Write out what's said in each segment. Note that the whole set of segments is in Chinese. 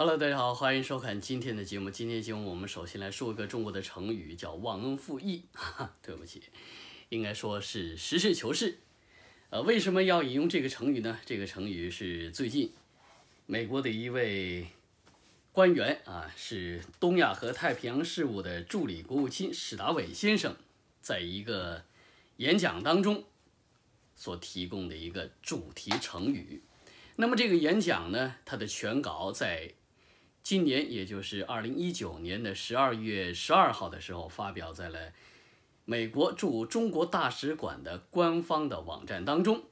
Hello，大家好，欢迎收看今天的节目。今天节目，我们首先来说一个中国的成语，叫“忘恩负义”。对不起，应该说是“实事求是”。呃，为什么要引用这个成语呢？这个成语是最近美国的一位官员啊，是东亚和太平洋事务的助理国务卿史达伟先生，在一个演讲当中所提供的一个主题成语。那么这个演讲呢，它的全稿在。今年，也就是二零一九年的十二月十二号的时候，发表在了美国驻中国大使馆的官方的网站当中。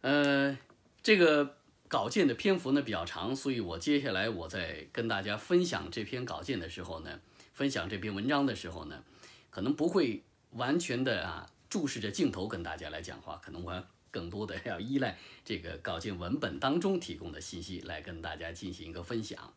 呃，这个稿件的篇幅呢比较长，所以我接下来我在跟大家分享这篇稿件的时候呢，分享这篇文章的时候呢，可能不会完全的啊注视着镜头跟大家来讲话，可能我。更多的要依赖这个稿件文本当中提供的信息来跟大家进行一个分享。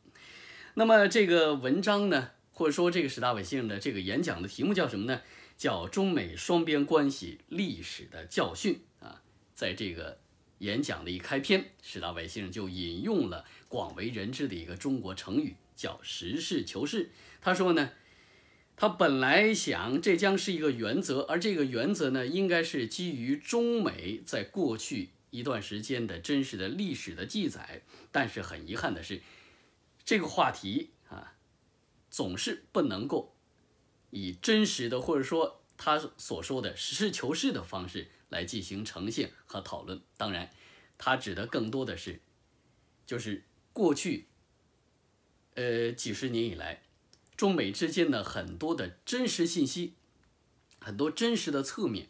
那么这个文章呢，或者说这个史大伟先生的这个演讲的题目叫什么呢？叫中美双边关系历史的教训啊。在这个演讲的一开篇，史大伟先生就引用了广为人知的一个中国成语，叫实事求是。他说呢。他本来想这将是一个原则，而这个原则呢，应该是基于中美在过去一段时间的真实的历史的记载。但是很遗憾的是，这个话题啊，总是不能够以真实的或者说他所说的实事求是的方式来进行呈现和讨论。当然，他指的更多的是，就是过去，呃，几十年以来。中美之间的很多的真实信息，很多真实的侧面，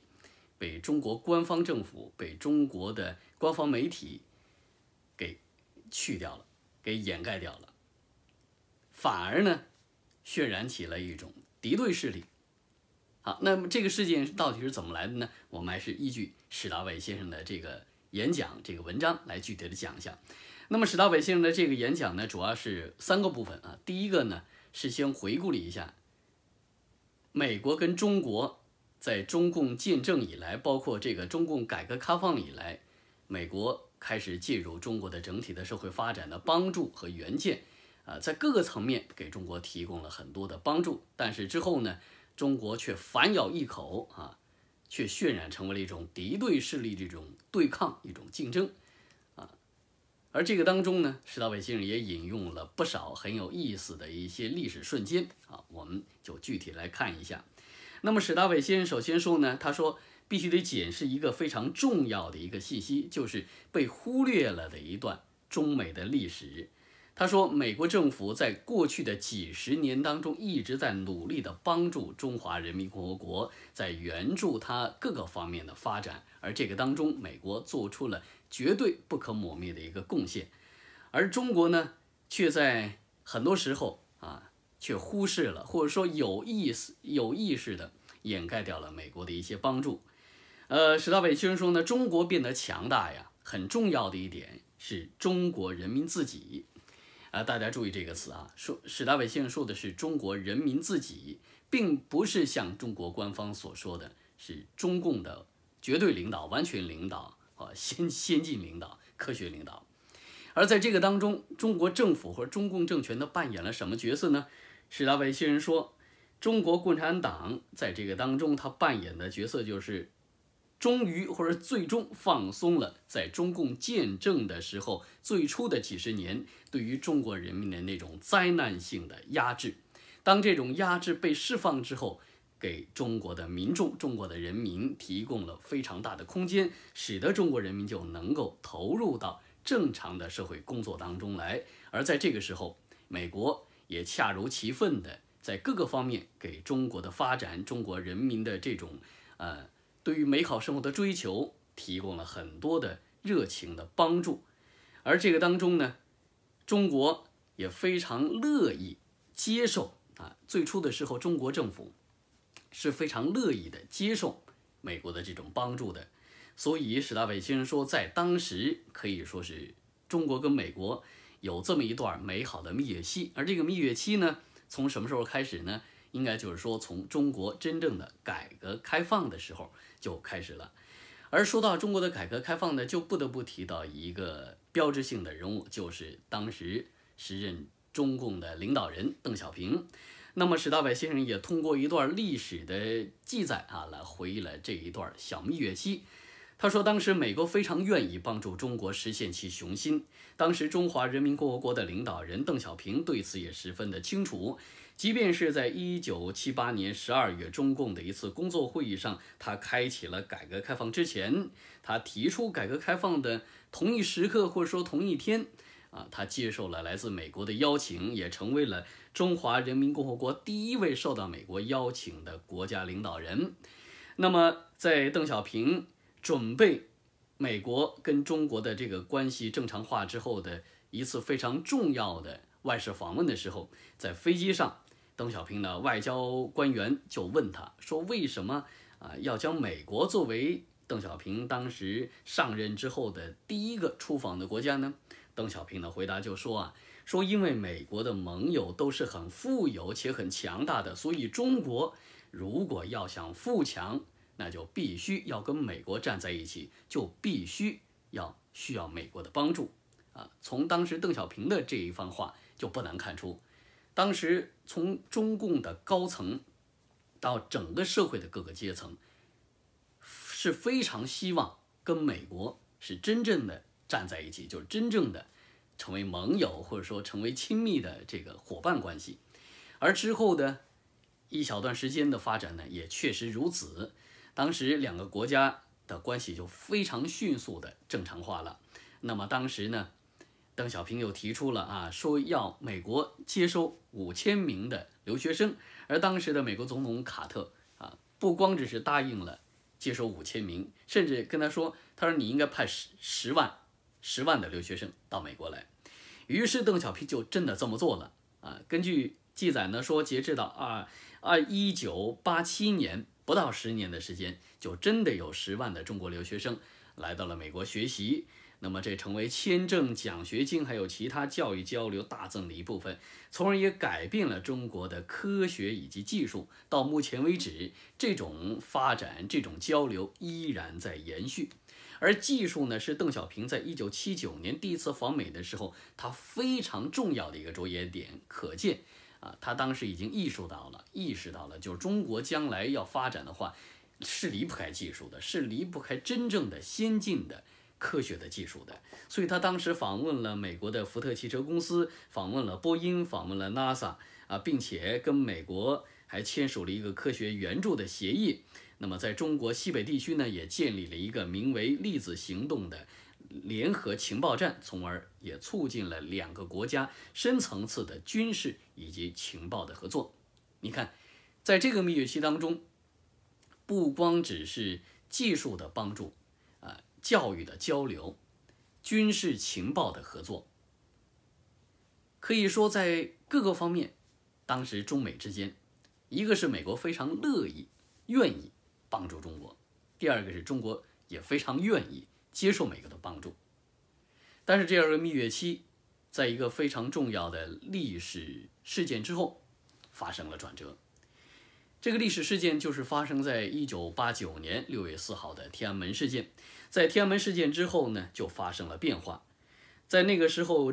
被中国官方政府、被中国的官方媒体给去掉了，给掩盖掉了，反而呢，渲染起了一种敌对势力。好，那么这个事件到底是怎么来的呢？我们还是依据史达伟先生的这个演讲、这个文章来具体的讲一下。那么史大伟先生的这个演讲呢，主要是三个部分啊，第一个呢。是先回顾了一下，美国跟中国在中共建政以来，包括这个中共改革开放以来，美国开始介入中国的整体的社会发展的帮助和援建，啊，在各个层面给中国提供了很多的帮助，但是之后呢，中国却反咬一口啊，却渲染成为了一种敌对势力，这种对抗，一种竞争。而这个当中呢，史大伟先生也引用了不少很有意思的一些历史瞬间啊，我们就具体来看一下。那么史大伟先生首先说呢，他说必须得解释一个非常重要的一个信息，就是被忽略了的一段中美的历史。他说，美国政府在过去的几十年当中一直在努力地帮助中华人民共和国，在援助它各个方面的发展，而这个当中，美国做出了。绝对不可抹灭的一个贡献，而中国呢，却在很多时候啊，却忽视了，或者说有意识、有意识的掩盖掉了美国的一些帮助。呃，史大伟先生说呢，中国变得强大呀，很重要的一点是中国人民自己啊，大家注意这个词啊，说史大伟先生说的是中国人民自己，并不是像中国官方所说的，是中共的绝对领导、完全领导。啊，先先进领导，科学领导，而在这个当中，中国政府和中共政权都扮演了什么角色呢？史达维先生说，中国共产党在这个当中，他扮演的角色就是，终于或者最终放松了在中共建政的时候最初的几十年对于中国人民的那种灾难性的压制。当这种压制被释放之后，给中国的民众、中国的人民提供了非常大的空间，使得中国人民就能够投入到正常的社会工作当中来。而在这个时候，美国也恰如其分的在各个方面给中国的发展、中国人民的这种呃对于美好生活的追求提供了很多的热情的帮助。而这个当中呢，中国也非常乐意接受啊。最初的时候，中国政府。是非常乐意的接受美国的这种帮助的，所以史大伟先生说，在当时可以说是中国跟美国有这么一段美好的蜜月期。而这个蜜月期呢，从什么时候开始呢？应该就是说从中国真正的改革开放的时候就开始了。而说到中国的改革开放呢，就不得不提到一个标志性的人物，就是当时时任中共的领导人邓小平。那么史大伟先生也通过一段历史的记载啊，来回忆了这一段小蜜月期。他说，当时美国非常愿意帮助中国实现其雄心。当时中华人民共和国的领导人邓小平对此也十分的清楚。即便是在一九七八年十二月中共的一次工作会议上，他开启了改革开放之前，他提出改革开放的同一时刻或者说同一天。啊，他接受了来自美国的邀请，也成为了中华人民共和国第一位受到美国邀请的国家领导人。那么，在邓小平准备美国跟中国的这个关系正常化之后的一次非常重要的外事访问的时候，在飞机上，邓小平的外交官员就问他说：“为什么啊要将美国作为邓小平当时上任之后的第一个出访的国家呢？”邓小平的回答就说啊，说因为美国的盟友都是很富有且很强大的，所以中国如果要想富强，那就必须要跟美国站在一起，就必须要需要美国的帮助啊。从当时邓小平的这一番话就不难看出，当时从中共的高层到整个社会的各个阶层，是非常希望跟美国是真正的。站在一起，就是真正的成为盟友，或者说成为亲密的这个伙伴关系。而之后的一小段时间的发展呢，也确实如此。当时两个国家的关系就非常迅速的正常化了。那么当时呢，邓小平又提出了啊，说要美国接收五千名的留学生。而当时的美国总统卡特啊，不光只是答应了接收五千名，甚至跟他说，他说你应该派十十万。十万的留学生到美国来，于是邓小平就真的这么做了啊！根据记载呢，说截至到二二一九八七年，不到十年的时间，就真的有十万的中国留学生来到了美国学习。那么，这成为签证、奖学金还有其他教育交流大增的一部分，从而也改变了中国的科学以及技术。到目前为止，这种发展、这种交流依然在延续。而技术呢，是邓小平在一九七九年第一次访美的时候，他非常重要的一个着眼点。可见啊，他当时已经意识到了，意识到了，就是中国将来要发展的话，是离不开技术的，是离不开真正的先进的科学的技术的。所以，他当时访问了美国的福特汽车公司，访问了波音，访问了 NASA 啊，并且跟美国还签署了一个科学援助的协议。那么，在中国西北地区呢，也建立了一个名为“粒子行动”的联合情报站，从而也促进了两个国家深层次的军事以及情报的合作。你看，在这个蜜月期当中，不光只是技术的帮助，啊，教育的交流，军事情报的合作，可以说在各个方面，当时中美之间，一个是美国非常乐意、愿意。帮助中国，第二个是中国也非常愿意接受美国的帮助，但是这样的蜜月期，在一个非常重要的历史事件之后发生了转折。这个历史事件就是发生在一九八九年六月四号的天安门事件。在天安门事件之后呢，就发生了变化。在那个时候，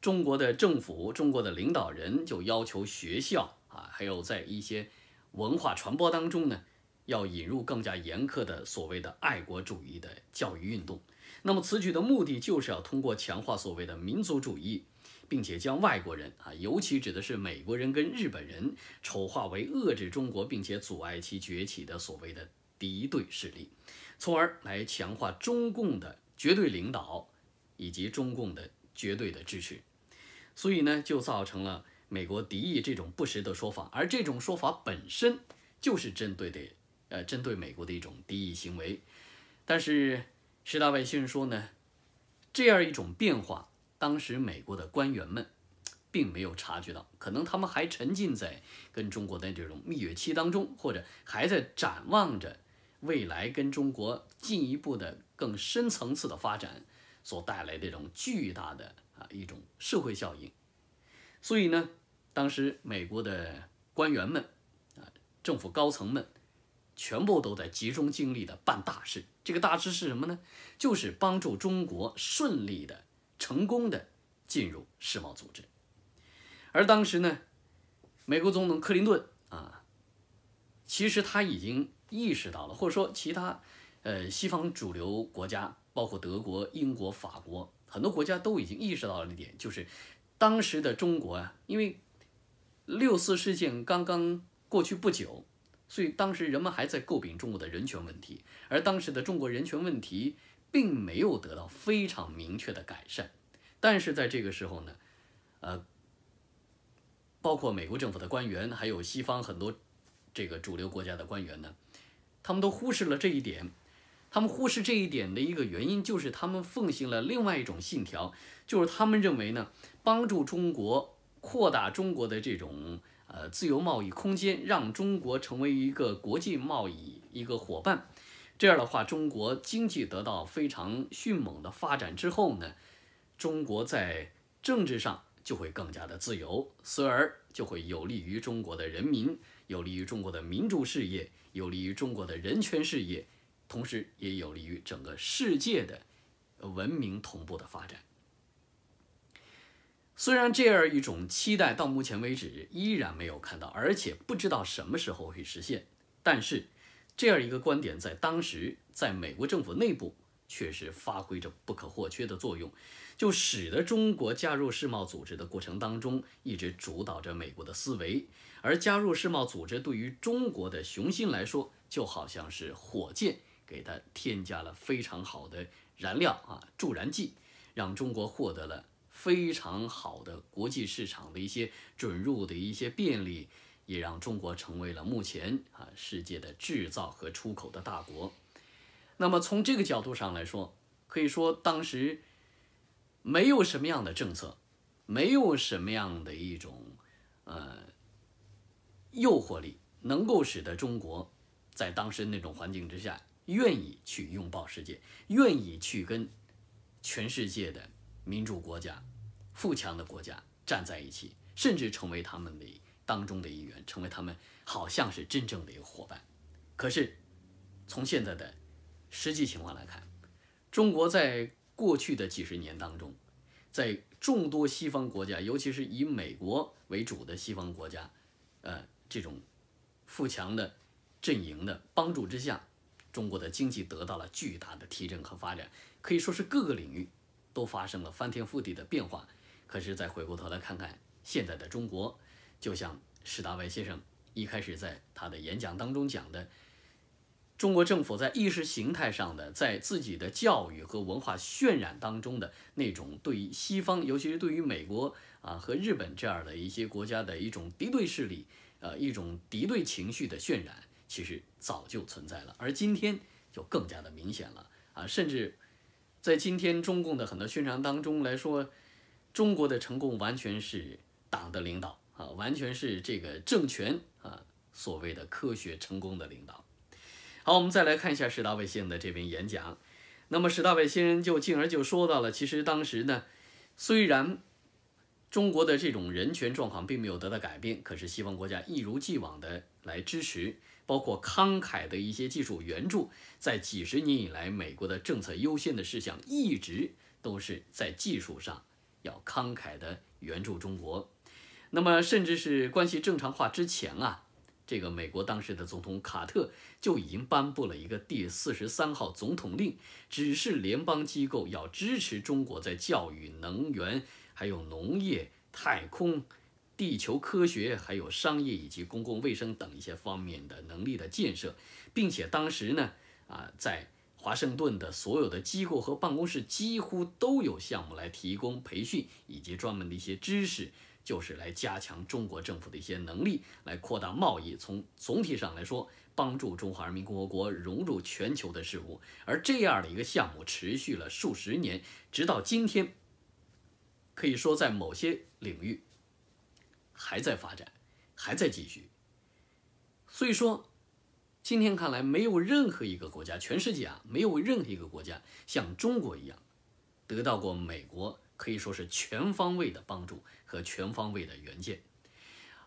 中国的政府、中国的领导人就要求学校啊，还有在一些文化传播当中呢。要引入更加严苛的所谓的爱国主义的教育运动，那么此举的目的就是要通过强化所谓的民族主义，并且将外国人啊，尤其指的是美国人跟日本人丑化为遏制中国并且阻碍其崛起的所谓的敌对势力，从而来强化中共的绝对领导以及中共的绝对的支持。所以呢，就造成了美国敌意这种不实的说法，而这种说法本身就是针对的。呃，针对美国的一种敌意行为，但是施大卫先生说呢，这样一种变化，当时美国的官员们并没有察觉到，可能他们还沉浸在跟中国的这种蜜月期当中，或者还在展望着未来跟中国进一步的更深层次的发展所带来的这种巨大的啊一种社会效应，所以呢，当时美国的官员们啊，政府高层们。全部都在集中精力的办大事，这个大事是什么呢？就是帮助中国顺利的、成功的进入世贸组织。而当时呢，美国总统克林顿啊，其实他已经意识到了，或者说其他，呃，西方主流国家，包括德国、英国、法国，很多国家都已经意识到了一点，就是当时的中国啊，因为六四事件刚刚过去不久。所以当时人们还在诟病中国的人权问题，而当时的中国人权问题并没有得到非常明确的改善。但是在这个时候呢，呃，包括美国政府的官员，还有西方很多这个主流国家的官员呢，他们都忽视了这一点。他们忽视这一点的一个原因，就是他们奉行了另外一种信条，就是他们认为呢，帮助中国扩大中国的这种。呃，自由贸易空间让中国成为一个国际贸易一个伙伴，这样的话，中国经济得到非常迅猛的发展之后呢，中国在政治上就会更加的自由，从而就会有利于中国的人民，有利于中国的民主事业，有利于中国的人权事业，同时也有利于整个世界的文明同步的发展。虽然这样一种期待到目前为止依然没有看到，而且不知道什么时候会实现，但是，这样一个观点在当时在美国政府内部确实发挥着不可或缺的作用，就使得中国加入世贸组织的过程当中一直主导着美国的思维。而加入世贸组织对于中国的雄心来说，就好像是火箭给它添加了非常好的燃料啊助燃剂，让中国获得了。非常好的国际市场的一些准入的一些便利，也让中国成为了目前啊世界的制造和出口的大国。那么从这个角度上来说，可以说当时没有什么样的政策，没有什么样的一种呃诱惑力，能够使得中国在当时那种环境之下，愿意去拥抱世界，愿意去跟全世界的。民主国家、富强的国家站在一起，甚至成为他们的当中的一员，成为他们好像是真正的一个伙伴。可是，从现在的实际情况来看，中国在过去的几十年当中，在众多西方国家，尤其是以美国为主的西方国家，呃，这种富强的阵营的帮助之下，中国的经济得到了巨大的提振和发展，可以说是各个领域。都发生了翻天覆地的变化，可是再回过头来看看现在的中国，就像史达维先生一开始在他的演讲当中讲的，中国政府在意识形态上的，在自己的教育和文化渲染当中的那种对西方，尤其是对于美国啊和日本这样的一些国家的一种敌对势力，呃，一种敌对情绪的渲染，其实早就存在了，而今天就更加的明显了啊，甚至。在今天中共的很多宣传当中来说，中国的成功完全是党的领导啊，完全是这个政权啊所谓的科学成功的领导。好，我们再来看一下史大卫星的这篇演讲。那么史大卫星就进而就说到了，其实当时呢，虽然中国的这种人权状况并没有得到改变，可是西方国家一如既往的来支持。包括慷慨的一些技术援助，在几十年以来，美国的政策优先的事项一直都是在技术上要慷慨的援助中国。那么，甚至是关系正常化之前啊，这个美国当时的总统卡特就已经颁布了一个第四十三号总统令，指示联邦机构要支持中国在教育、能源、还有农业、太空。地球科学，还有商业以及公共卫生等一些方面的能力的建设，并且当时呢，啊，在华盛顿的所有的机构和办公室几乎都有项目来提供培训以及专门的一些知识，就是来加强中国政府的一些能力，来扩大贸易。从总体上来说，帮助中华人民共和国融入全球的事务。而这样的一个项目持续了数十年，直到今天，可以说在某些领域。还在发展，还在继续。所以说，今天看来，没有任何一个国家，全世界啊，没有任何一个国家像中国一样，得到过美国可以说是全方位的帮助和全方位的援建。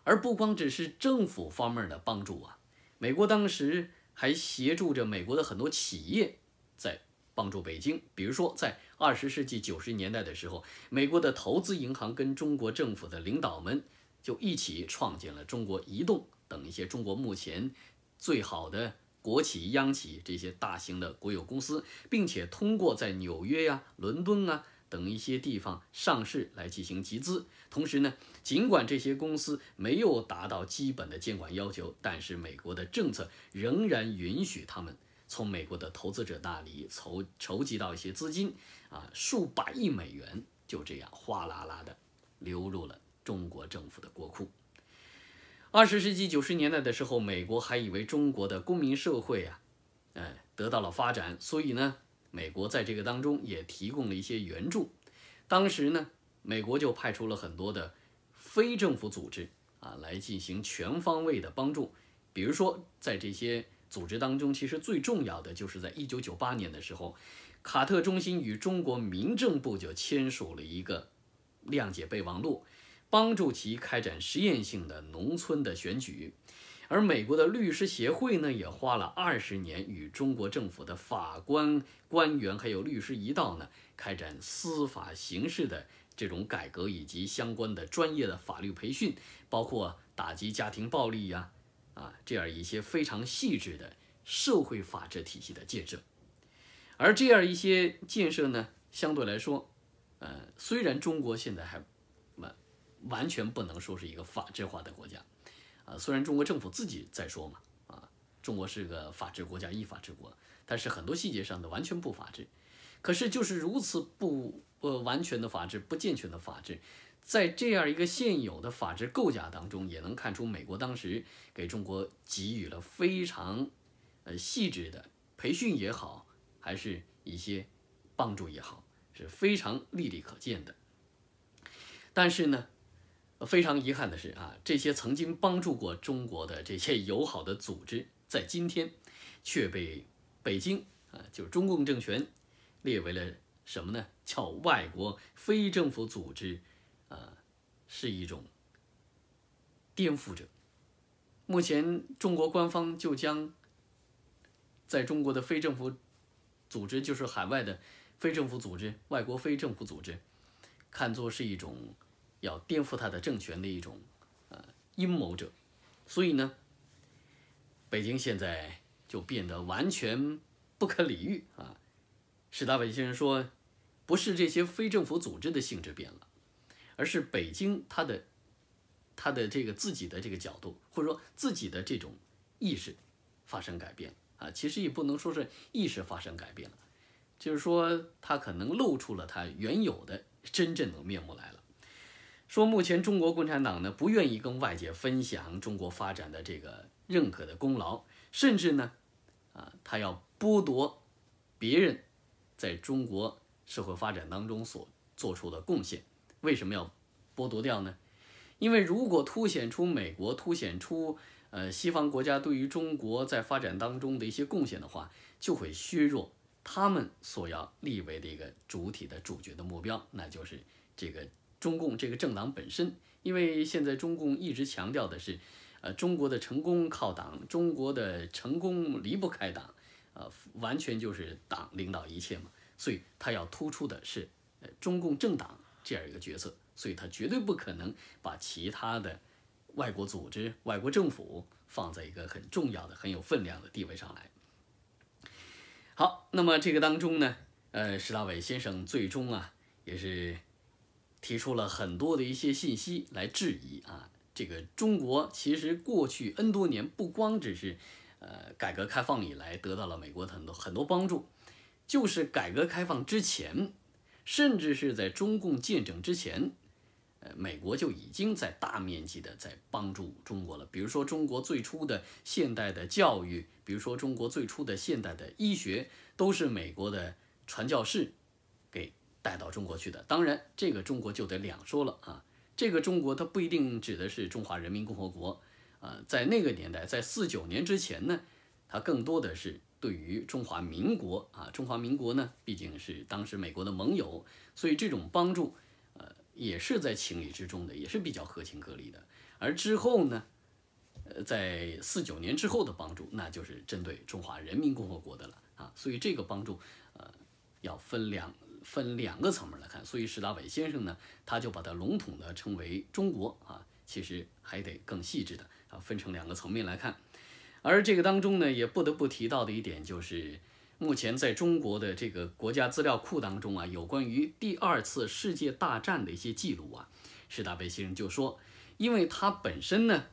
而不光只是政府方面的帮助啊，美国当时还协助着美国的很多企业在帮助北京。比如说，在二十世纪九十年代的时候，美国的投资银行跟中国政府的领导们。就一起创建了中国移动等一些中国目前最好的国企、央企这些大型的国有公司，并且通过在纽约呀、伦敦啊等一些地方上市来进行集资。同时呢，尽管这些公司没有达到基本的监管要求，但是美国的政策仍然允许他们从美国的投资者那里筹筹集到一些资金啊，数百亿美元就这样哗啦啦的流入了。中国政府的国库。二十世纪九十年代的时候，美国还以为中国的公民社会啊，呃，得到了发展，所以呢，美国在这个当中也提供了一些援助。当时呢，美国就派出了很多的非政府组织啊，来进行全方位的帮助。比如说，在这些组织当中，其实最重要的就是在一九九八年的时候，卡特中心与中国民政部就签署了一个谅解备忘录。帮助其开展实验性的农村的选举，而美国的律师协会呢，也花了二十年与中国政府的法官官员还有律师一道呢，开展司法形式的这种改革，以及相关的专业的法律培训，包括打击家庭暴力呀，啊这样一些非常细致的社会法治体系的建设，而这样一些建设呢，相对来说，呃，虽然中国现在还。完全不能说是一个法治化的国家，啊，虽然中国政府自己在说嘛，啊，中国是个法治国家，依法治国，但是很多细节上的完全不法治，可是就是如此不呃完全的法治，不健全的法治，在这样一个现有的法治构架当中，也能看出美国当时给中国给予了非常呃细致的培训也好，还是一些帮助也好，是非常历历可见的，但是呢。非常遗憾的是啊，这些曾经帮助过中国的这些友好的组织，在今天却被北京啊，就是中共政权列为了什么呢？叫外国非政府组织，啊，是一种颠覆者。目前中国官方就将在中国的非政府组织，就是海外的非政府组织、外国非政府组织，看作是一种。要颠覆他的政权的一种，呃，阴谋者，所以呢，北京现在就变得完全不可理喻啊。史大伟先生说，不是这些非政府组织的性质变了，而是北京他的他的这个自己的这个角度，或者说自己的这种意识发生改变啊。其实也不能说是意识发生改变了，就是说他可能露出了他原有的真正的面目来了。说目前中国共产党呢不愿意跟外界分享中国发展的这个认可的功劳，甚至呢，啊，他要剥夺别人在中国社会发展当中所做出的贡献。为什么要剥夺掉呢？因为如果凸显出美国、凸显出呃西方国家对于中国在发展当中的一些贡献的话，就会削弱他们所要立为的一个主体的主角的目标，那就是这个。中共这个政党本身，因为现在中共一直强调的是，呃，中国的成功靠党，中国的成功离不开党，呃，完全就是党领导一切嘛，所以他要突出的是中共政党这样一个角色，所以他绝对不可能把其他的外国组织、外国政府放在一个很重要的、很有分量的地位上来。好，那么这个当中呢，呃，石大伟先生最终啊，也是。提出了很多的一些信息来质疑啊，这个中国其实过去 n 多年不光只是，呃，改革开放以来得到了美国的很多很多帮助，就是改革开放之前，甚至是在中共建政之前，呃，美国就已经在大面积的在帮助中国了。比如说中国最初的现代的教育，比如说中国最初的现代的医学，都是美国的传教士给。带到中国去的，当然这个中国就得两说了啊。这个中国它不一定指的是中华人民共和国啊，在那个年代，在四九年之前呢，它更多的是对于中华民国啊。中华民国呢，毕竟是当时美国的盟友，所以这种帮助，呃，也是在情理之中的，也是比较合情合理的。而之后呢，呃，在四九年之后的帮助，那就是针对中华人民共和国的了啊。所以这个帮助，呃，要分两。分两个层面来看，所以史达伟先生呢，他就把它笼统的称为中国啊，其实还得更细致的啊，分成两个层面来看。而这个当中呢，也不得不提到的一点就是，目前在中国的这个国家资料库当中啊，有关于第二次世界大战的一些记录啊，史达伟先生就说，因为他本身呢，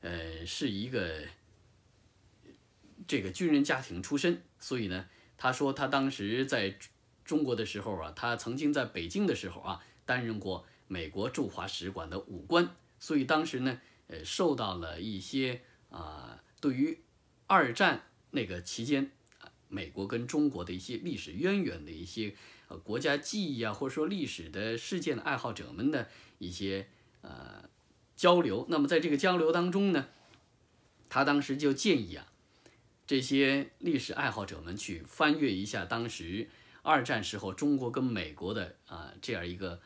呃，是一个这个军人家庭出身，所以呢，他说他当时在。中国的时候啊，他曾经在北京的时候啊，担任过美国驻华使馆的武官，所以当时呢，呃，受到了一些啊，对于二战那个期间啊，美国跟中国的一些历史渊源的一些呃国家记忆啊，或者说历史的事件爱好者们的一些呃交流。那么在这个交流当中呢，他当时就建议啊，这些历史爱好者们去翻阅一下当时。二战时候，中国跟美国的啊，这样一个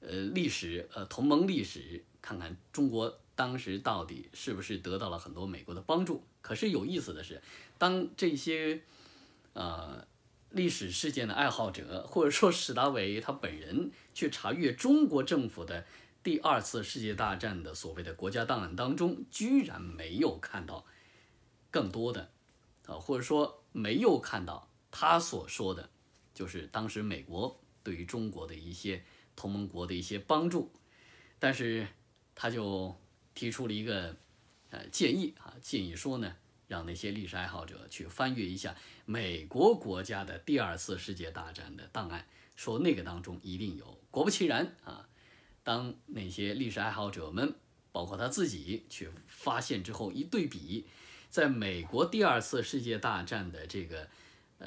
呃历史呃同盟历史，看看中国当时到底是不是得到了很多美国的帮助。可是有意思的是，当这些呃历史事件的爱好者，或者说史达伟他本人去查阅中国政府的第二次世界大战的所谓的国家档案当中，居然没有看到更多的啊，或者说没有看到他所说的。就是当时美国对于中国的一些同盟国的一些帮助，但是他就提出了一个呃建议啊，建议说呢，让那些历史爱好者去翻阅一下美国国家的第二次世界大战的档案，说那个当中一定有。果不其然啊，当那些历史爱好者们，包括他自己去发现之后一对比，在美国第二次世界大战的这个呃。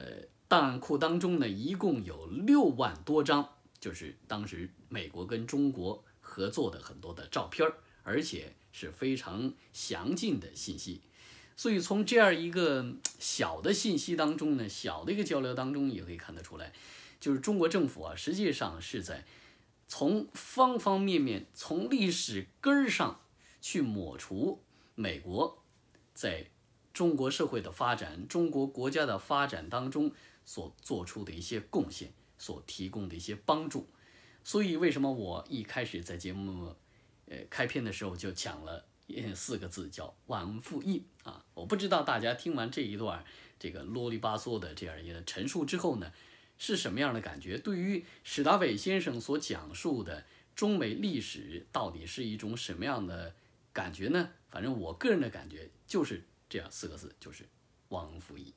档案库当中呢，一共有六万多张，就是当时美国跟中国合作的很多的照片儿，而且是非常详尽的信息。所以从这样一个小的信息当中呢，小的一个交流当中，也可以看得出来，就是中国政府啊，实际上是在从方方面面、从历史根儿上去抹除美国在中国社会的发展、中国国家的发展当中。所做出的一些贡献，所提供的一些帮助，所以为什么我一开始在节目，呃，开篇的时候就讲了，四个字叫忘恩负义啊！我不知道大家听完这一段这个啰里吧嗦的这样一个陈述之后呢，是什么样的感觉？对于史达伟先生所讲述的中美历史，到底是一种什么样的感觉呢？反正我个人的感觉就是这样四个字，就是忘恩负义。